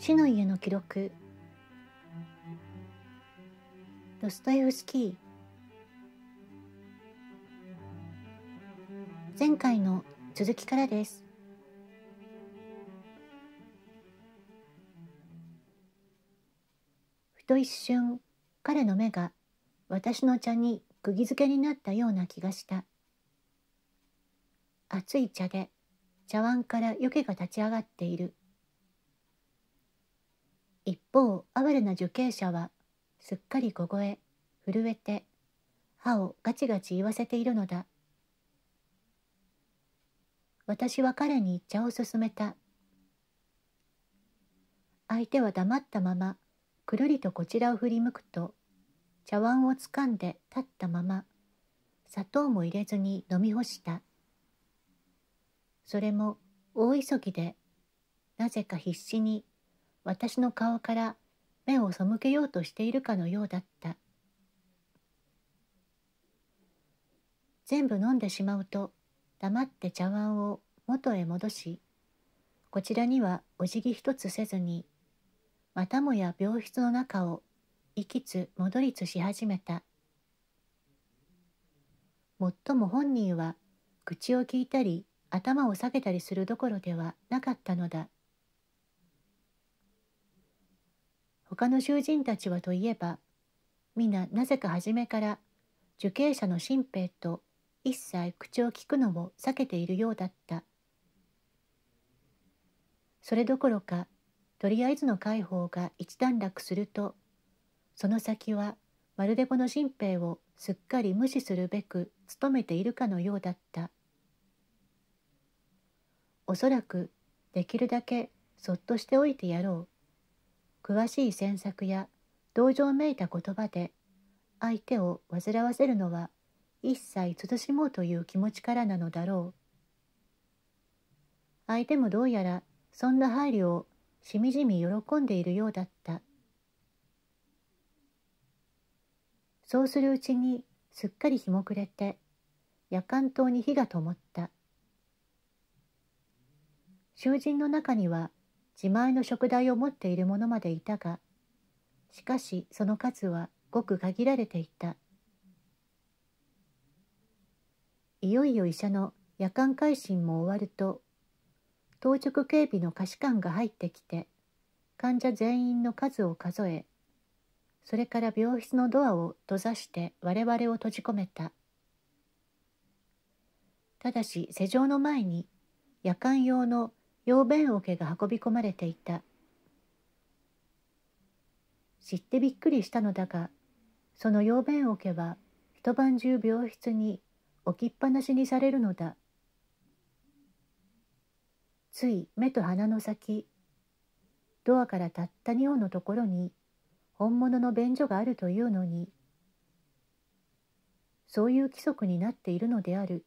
死の家の記録ドストエフスキー前回の続きからですふと一瞬彼の目が私の茶に釘付けになったような気がした熱い茶で茶碗から湯けが立ち上がっている一方哀れな受刑者はすっかり凍え震えて歯をガチガチ言わせているのだ私は彼に茶を勧めた相手は黙ったままくるりとこちらを振り向くと茶碗をつかんで立ったまま砂糖も入れずに飲み干したそれも大急ぎでなぜか必死に私の顔から目を背けようとしているかのようだった全部飲んでしまうと黙って茶碗を元へ戻しこちらにはお辞儀一つせずにまたもや病室の中を行きつ戻りつし始めたもっとも本人は口を聞いたり頭を下げたりするどころではなかったのだ他の囚人たちはといえば皆なぜか初めから受刑者の新兵と一切口を聞くのを避けているようだったそれどころかとりあえずの解放が一段落するとその先はまるでこの新兵をすっかり無視するべく努めているかのようだったおそらくできるだけそっとしておいてやろう詳しい詮索や同情めいた言葉で相手を煩わせるのは一切慎もうという気持ちからなのだろう。相手もどうやらそんな配慮をしみじみ喜んでいるようだった。そうするうちにすっかり日も暮れて夜間灯に火がともった。囚人の中には自前の食材を持っている者までいたがしかしその数はごく限られていたいよいよ医者の夜間改心も終わると当直警備の貸し官が入ってきて患者全員の数を数えそれから病室のドアを閉ざして我々を閉じ込めたただし施錠の前に夜間用の用弁桶が運び込まれていた知ってびっくりしたのだがその用便桶は一晩中病室に置きっぱなしにされるのだつい目と鼻の先ドアからたった2本のところに本物の便所があるというのにそういう規則になっているのである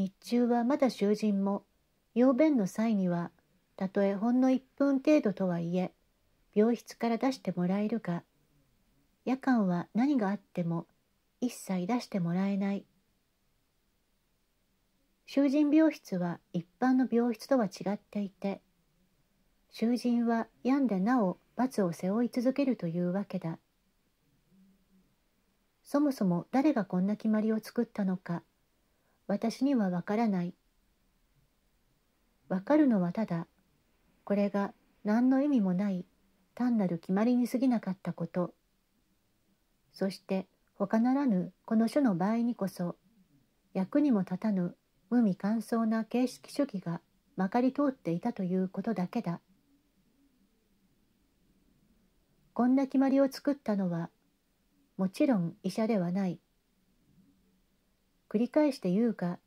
日中はまだ囚人も、用便の際には、たとえほんの1分程度とはいえ、病室から出してもらえるが、夜間は何があっても一切出してもらえない。囚人病室は一般の病室とは違っていて、囚人は病んでなお罰を背負い続けるというわけだ。そもそも誰がこんな決まりを作ったのか私にはわからない。わかるのはただ、これが何の意味もない単なる決まりに過ぎなかったこと。そして他ならぬこの書の場合にこそ、役にも立たぬ無味乾燥な形式主義がまかり通っていたということだけだ。こんな決まりを作ったのは、もちろん医者ではない。繰り返して言うが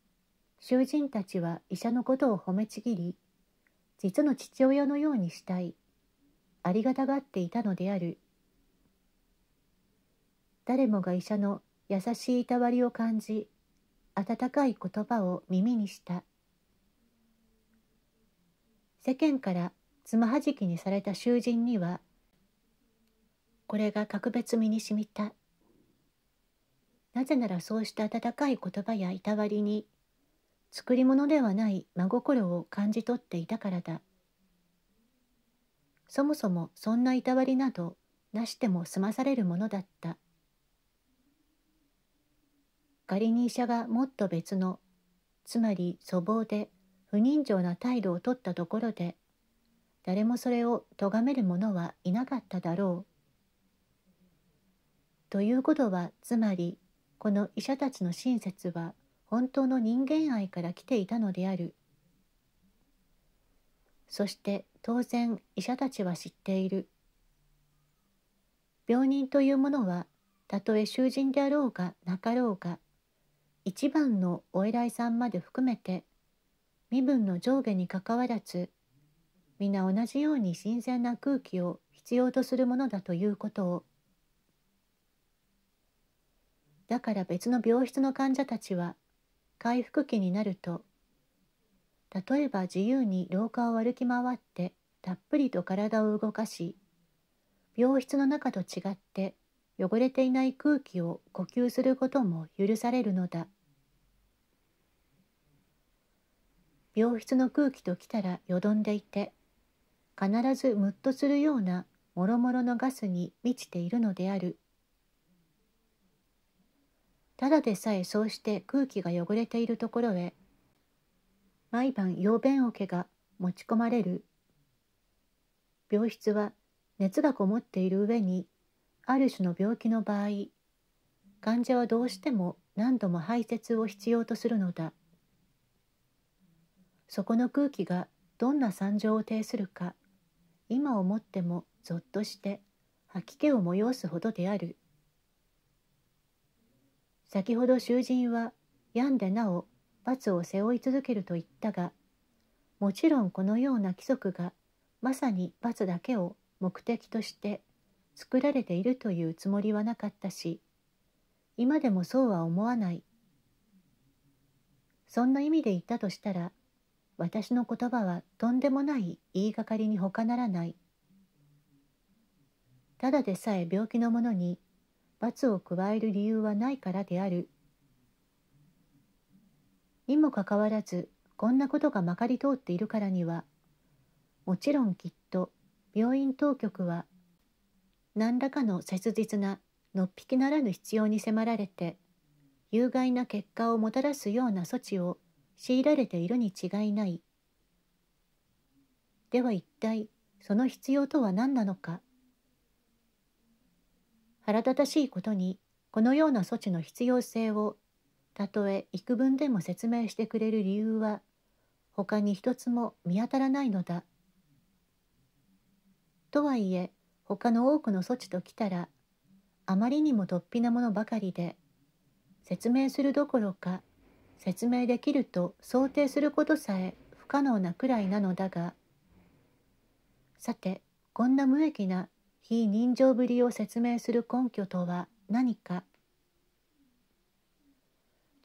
囚人たちは医者のことを褒めちぎり実の父親のようにしたいありがたがっていたのである誰もが医者の優しいいたわりを感じ温かい言葉を耳にした世間からつまはじきにされた囚人にはこれが格別身にしみたなぜならそうした温かい言葉やいたわりに作り物ではない真心を感じ取っていたからだそもそもそんないたわりなどなしても済まされるものだった仮に医者がもっと別のつまり粗暴で不人情な態度をとったところで誰もそれを咎める者はいなかっただろう。ということはつまりこの医者たちの親切は本当の人間愛から来ていたのであるそして当然医者たちは知っている病人というものはたとえ囚人であろうがなかろうが一番のお偉いさんまで含めて身分の上下にかかわらず皆同じように新鮮な空気を必要とするものだということをだから別の病室の患者たちは回復期になると例えば自由に廊下を歩き回ってたっぷりと体を動かし病室の中と違って汚れていない空気を呼吸することも許されるのだ病室の空気ときたらよどんでいて必ずムッとするようなもろもろのガスに満ちているのであるただでさえそうして空気が汚れているところへ毎晩溶便桶が持ち込まれる病室は熱がこもっている上にある種の病気の場合患者はどうしても何度も排泄を必要とするのだそこの空気がどんな惨状を呈するか今思ってもぞっとして吐き気を催すほどである先ほど囚人は病んでなお罰を背負い続けると言ったがもちろんこのような規則がまさに罰だけを目的として作られているというつもりはなかったし今でもそうは思わないそんな意味で言ったとしたら私の言葉はとんでもない言いがかりにほかならないただでさえ病気の者に罰を加える理由はないからである。にもかかわらずこんなことがまかり通っているからにはもちろんきっと病院当局は何らかの切実なのっぴきならぬ必要に迫られて有害な結果をもたらすような措置を強いられているに違いない。では一体その必要とは何なのか。腹立たしいことにこのような措置の必要性をたとえ幾分でも説明してくれる理由は他に一つも見当たらないのだ。とはいえ他の多くの措置ときたらあまりにも突飛なものばかりで説明するどころか説明できると想定することさえ不可能なくらいなのだがさてこんな無益な非人情ぶりを説明する根拠とは何か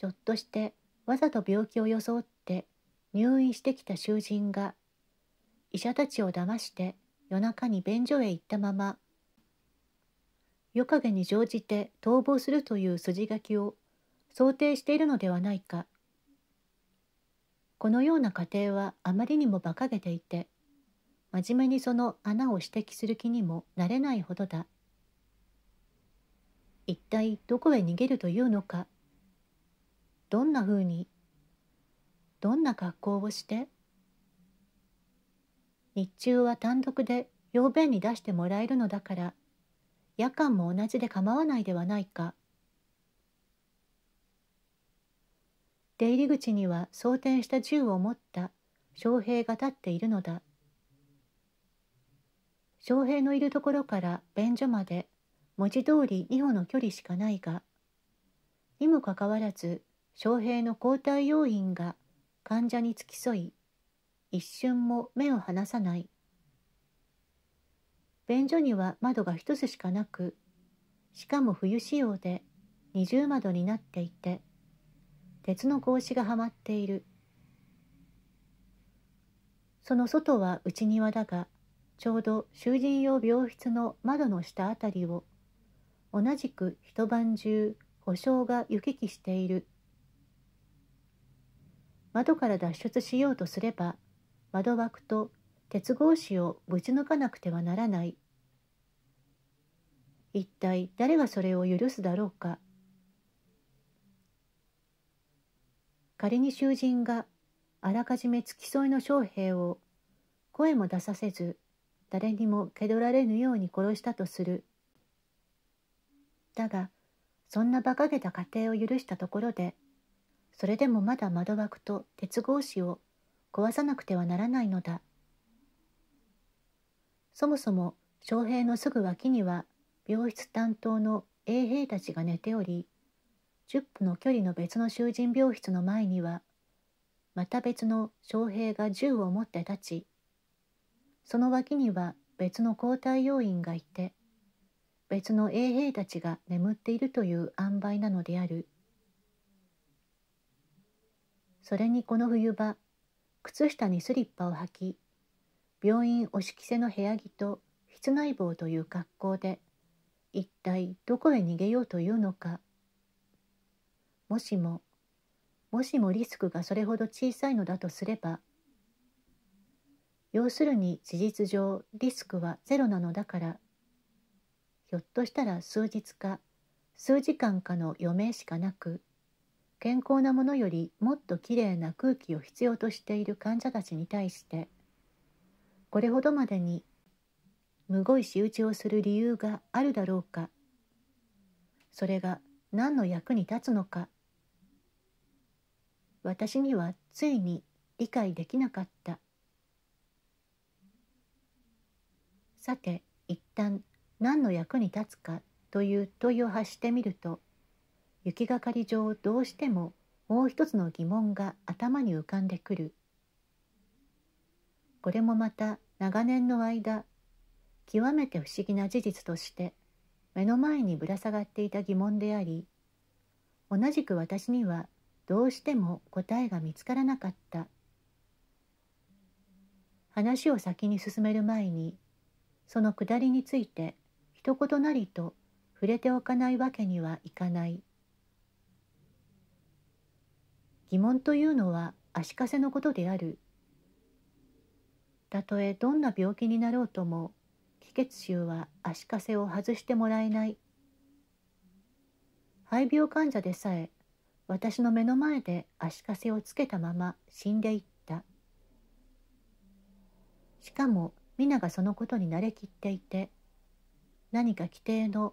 ちょっとしてわざと病気を装って入院してきた囚人が医者たちを騙して夜中に便所へ行ったまま夜陰に乗じて逃亡するという筋書きを想定しているのではないかこのような過程はあまりにも馬鹿げていて真面目にその穴を指摘する気にもなれないほどだ一体どこへ逃げるというのかどんなふうにどんな格好をして日中は単独でべんに出してもらえるのだから夜間も同じで構わないではないか出入り口には装填した銃を持った将兵が立っているのだ翔平のいるところから便所まで文字通り2歩の距離しかないがにもかかわらず翔平の交代要員が患者に付き添い一瞬も目を離さない便所には窓が一つしかなくしかも冬仕様で二重窓になっていて鉄の格子がはまっているその外は内庭だがちょうど囚人用病室の窓の下あたりを同じく一晩中保証が行き来している窓から脱出しようとすれば窓枠と鉄格子をぶち抜かなくてはならない一体誰がそれを許すだろうか仮に囚人があらかじめ付き添いの将兵を声も出させず誰にも気取られぬように殺したとするだがそんな馬鹿げた過程を許したところでそれでもまだ窓枠と鉄格子を壊さなくてはならないのだそもそも将兵のすぐ脇には病室担当の衛兵たちが寝ており10歩の距離の別の囚人病室の前にはまた別の将兵が銃を持って立ちその脇には別の交代要員がいて別の衛兵たちが眠っているという塩梅なのであるそれにこの冬場靴下にスリッパを履き病院押し着せの部屋着と室内帽という格好で一体どこへ逃げようというのかもしももしもリスクがそれほど小さいのだとすれば要するに事実上リスクはゼロなのだからひょっとしたら数日か数時間かの余命しかなく健康なものよりもっときれいな空気を必要としている患者たちに対してこれほどまでにむごい仕打ちをする理由があるだろうかそれが何の役に立つのか私にはついに理解できなかったさて一旦何の役に立つかという問いを発してみると雪がかり上どうしてももう一つの疑問が頭に浮かんでくるこれもまた長年の間極めて不思議な事実として目の前にぶら下がっていた疑問であり同じく私にはどうしても答えが見つからなかった話を先に進める前にその下りについて一言なりと触れておかないわけにはいかない疑問というのは足かせのことであるたとえどんな病気になろうとも気血臭は足かせを外してもらえない肺病患者でさえ私の目の前で足かせをつけたまま死んでいったしかも皆がそのことに慣れきっていて何か規定の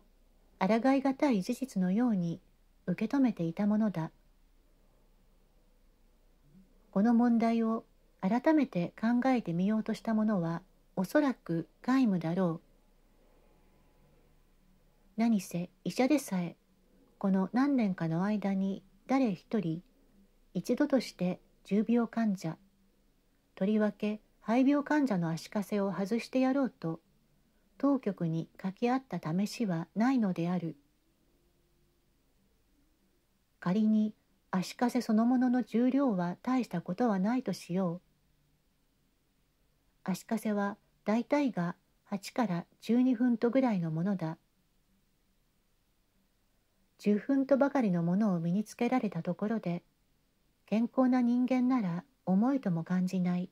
抗いがたい事実のように受け止めていたものだこの問題を改めて考えてみようとしたものはおそらく皆無だろう何せ医者でさえこの何年かの間に誰一人一度として重病患者とりわけ肺病患者の足かせを外してやろうと当局に掛け合った試しはないのである仮に足かせそのものの重量は大したことはないとしよう足かせは大体が8から12分とぐらいのものだ10分とばかりのものを身につけられたところで健康な人間なら重いとも感じない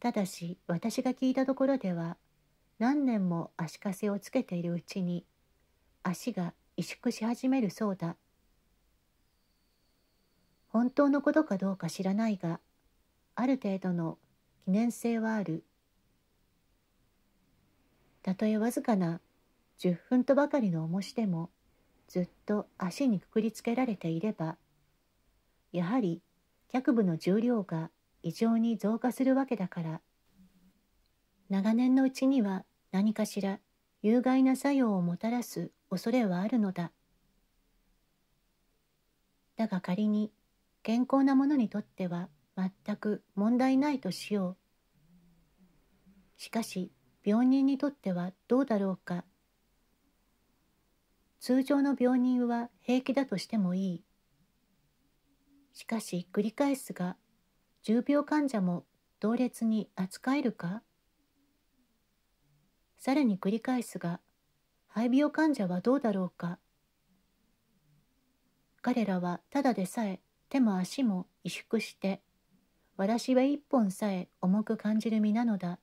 ただし私が聞いたところでは何年も足かせをつけているうちに足が萎縮し始めるそうだ本当のことかどうか知らないがある程度の記念性はあるたとえわずかな10分とばかりの重しでもずっと足にくくりつけられていればやはり脚部の重量が異常に増加するわけだから長年のうちには何かしら有害な作用をもたらす恐れはあるのだだが仮に健康なものにとっては全く問題ないとしようしかし病人にとってはどうだろうか通常の病人は平気だとしてもいいしかし繰り返すが重病患者も同列に扱えるかさらに繰り返すが肺病患者はどうだろうか彼らはただでさえ手も足も萎縮してわらしは一本さえ重く感じる身なのだ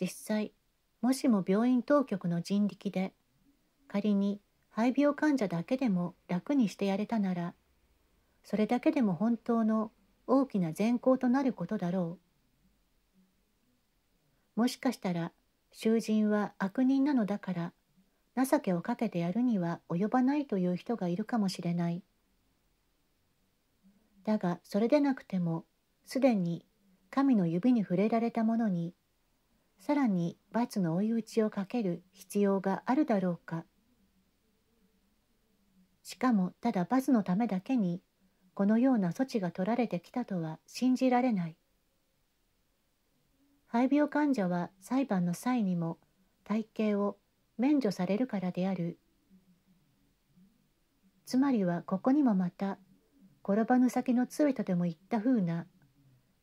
実際もしも病院当局の人力で仮に肺病患者だけでも楽にしてやれたならそれだけでも本当の大きな善行となることだろうもしかしたら囚人は悪人なのだから情けをかけてやるには及ばないという人がいるかもしれないだがそれでなくてもすでに神の指に触れられたものにさらに罰の追い打ちをかける必要があるだろうかしかもただ罰のためだけにこのような措置が取られてきたとは信じられない。肺病患者は裁判の際にも体型を免除されるからである。つまりはここにもまた転ばぬ先の杖とでも言ったふうな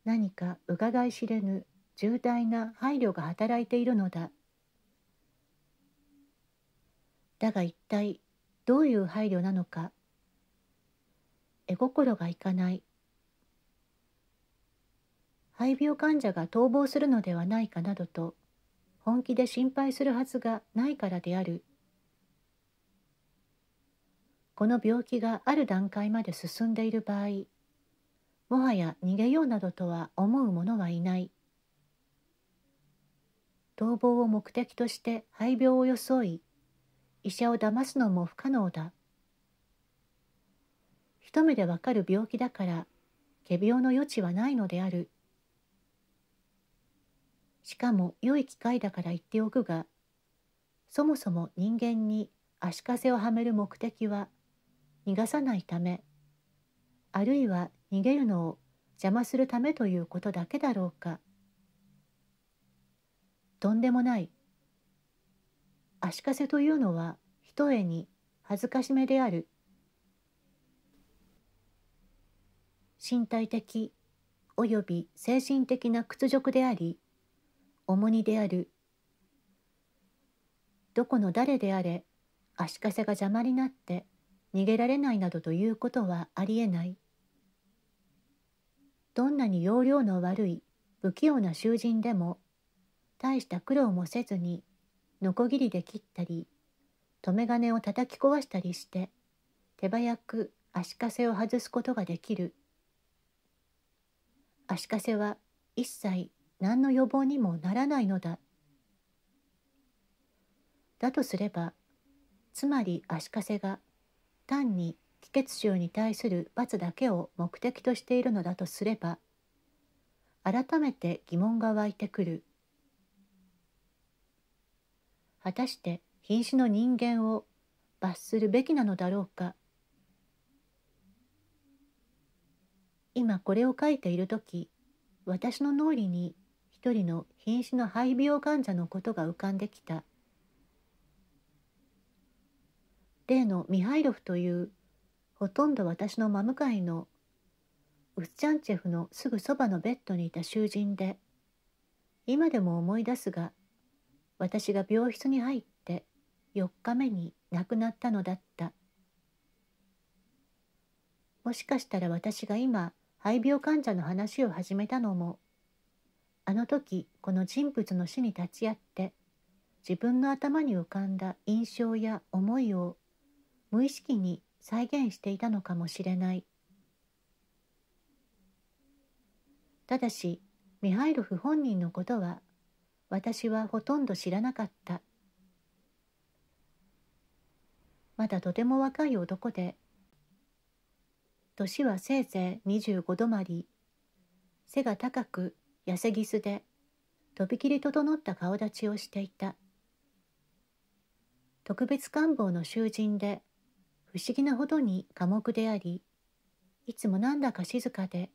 何かうかがい知れぬ重大な配慮が働いているのだ。だが一体どういう配慮なのか手心がいかない。肺病患者が逃亡するのではないかなどと本気で心配するはずがないからである。この病気がある段階まで進んでいる場合、もはや逃げようなどとは思う者はいない。逃亡を目的として肺病を装い、医者を騙すのも不可能だ。一目でわかる病気だから仮病の余地はないのである。しかも良い機会だから言っておくがそもそも人間に足かせをはめる目的は逃がさないためあるいは逃げるのを邪魔するためということだけだろうか。とんでもない。足かせというのはひとえに恥ずかしめである。身体的及び精神的な屈辱であり重荷であるどこの誰であれ足かせが邪魔になって逃げられないなどということはありえないどんなに容量の悪い不器用な囚人でも大した苦労もせずにのこぎりで切ったり留め金を叩き壊したりして手早く足かせを外すことができる足かせは一切何の予防にもならないのだ。だとすればつまり足かせが単に気血臭に対する罰だけを目的としているのだとすれば改めて疑問が湧いてくる果たして瀕死の人間を罰するべきなのだろうか今これを書いている時私の脳裏に一人の瀕死の肺病患者のことが浮かんできた例のミハイロフというほとんど私の真向かいのウスチャンチェフのすぐそばのベッドにいた囚人で今でも思い出すが私が病室に入って4日目に亡くなったのだったもしかしたら私が今肺病患者の話を始めたのもあの時この人物の死に立ち会って自分の頭に浮かんだ印象や思いを無意識に再現していたのかもしれないただしミハイロフ本人のことは私はほとんど知らなかったまだとても若い男で年はせいぜい25止まり背が高く痩せぎすでとびきり整った顔立ちをしていた特別官房の囚人で不思議なほどに寡黙でありいつもなんだか静かで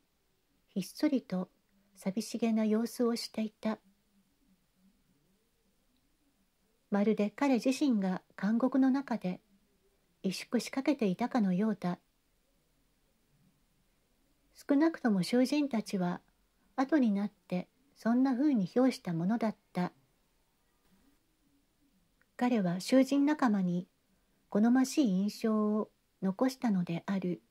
ひっそりと寂しげな様子をしていたまるで彼自身が監獄の中で萎縮しかけていたかのようだ少なくとも囚人たちは後になってそんな風に評したものだった彼は囚人仲間に好ましい印象を残したのである